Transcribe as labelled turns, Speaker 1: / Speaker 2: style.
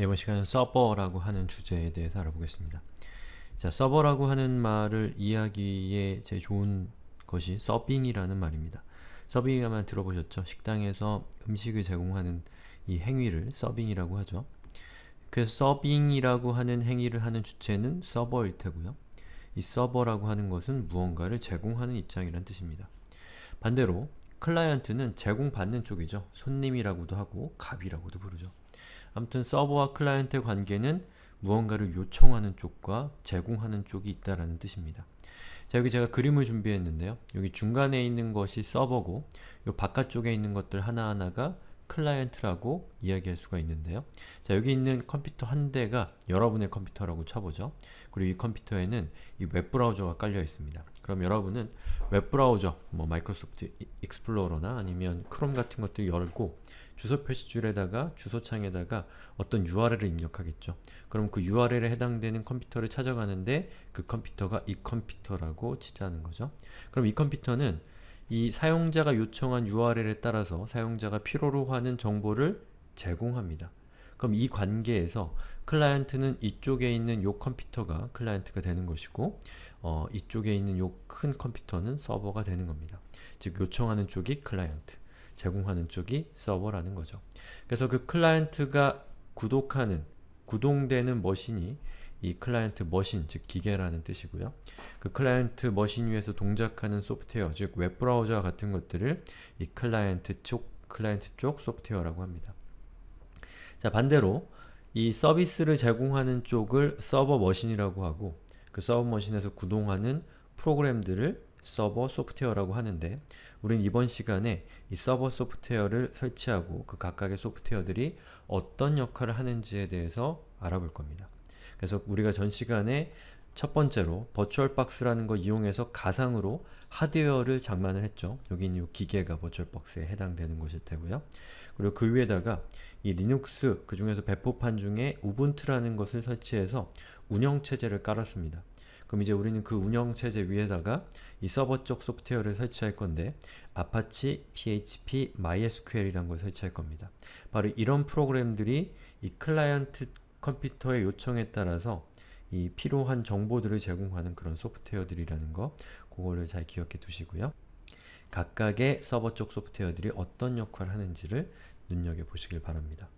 Speaker 1: 이번 시간은 서버라고 하는 주제에 대해서 알아보겠습니다. 자, 서버라고 하는 말을 이야기에 제일 좋은 것이 서빙이라는 말입니다. 서빙이 아마 들어보셨죠? 식당에서 음식을 제공하는 이 행위를 서빙이라고 하죠. 그래서 서빙이라고 하는 행위를 하는 주체는 서버일 테고요. 이 서버라고 하는 것은 무언가를 제공하는 입장이란 뜻입니다. 반대로 클라이언트는 제공받는 쪽이죠. 손님이라고도 하고 갑이라고도 부르죠. 아무튼 서버와 클라이언트의 관계는 무언가를 요청하는 쪽과 제공하는 쪽이 있다라는 뜻입니다. 자 여기 제가 그림을 준비했는데요. 여기 중간에 있는 것이 서버고 이 바깥쪽에 있는 것들 하나하나가 클라이언트라고 이야기할 수가 있는데요. 자 여기 있는 컴퓨터 한 대가 여러분의 컴퓨터라고 쳐보죠. 그리고 이 컴퓨터에는 이 웹브라우저가 깔려 있습니다. 그럼 여러분은 웹브라우저, 뭐 마이크로소프트 익스플로러나 아니면 크롬 같은 것들 열고 주소 표시줄에다가 주소창에다가 어떤 URL을 입력하겠죠. 그럼 그 URL에 해당되는 컴퓨터를 찾아가는데 그 컴퓨터가 이 컴퓨터라고 치자는 거죠. 그럼 이 컴퓨터는 이 사용자가 요청한 URL에 따라서 사용자가 필요로 하는 정보를 제공합니다. 그럼 이 관계에서 클라이언트는 이쪽에 있는 요 컴퓨터가 클라이언트가 되는 것이고 어, 이쪽에 있는 요 큰 컴퓨터는 서버가 되는 겁니다. 즉 요청하는 쪽이 클라이언트, 제공하는 쪽이 서버라는 거죠. 그래서 그 클라이언트가 구독하는, 구동되는 머신이 이 클라이언트 머신, 즉 기계라는 뜻이고요. 그 클라이언트 머신 위에서 동작하는 소프트웨어, 즉 웹브라우저 같은 것들을 이 클라이언트 쪽, 클라이언트 쪽 소프트웨어라고 합니다. 자 반대로 이 서비스를 제공하는 쪽을 서버 머신이라고 하고 그 서버 머신에서 구동하는 프로그램들을 서버 소프트웨어라고 하는데 우린 이번 시간에 이 서버 소프트웨어를 설치하고 그 각각의 소프트웨어들이 어떤 역할을 하는지에 대해서 알아볼 겁니다. 그래서 우리가 전 시간에 첫 번째로 버추얼박스라는 거 이용해서 가상으로 하드웨어를 장만을 했죠. 여기 는이 기계가 버추얼박스에 해당되는 것일 테고요. 그리고 그 위에다가 이 리눅스 그 중에서 배포판 중에 우분투라는 것을 설치해서 운영체제를 깔았습니다. 그럼 이제 우리는 그 운영체제 위에다가 이 서버 쪽 소프트웨어를 설치할 건데 아파치, PHP, MySQL이란 라걸 설치할 겁니다. 바로 이런 프로그램들이 이 클라이언트 컴퓨터의 요청에 따라서 이 필요한 정보들을 제공하는 그런 소프트웨어들이라는 거 그거를 잘 기억해 두시고요. 각각의 서버 쪽 소프트웨어들이 어떤 역할을 하는지를 눈여겨보시길 바랍니다.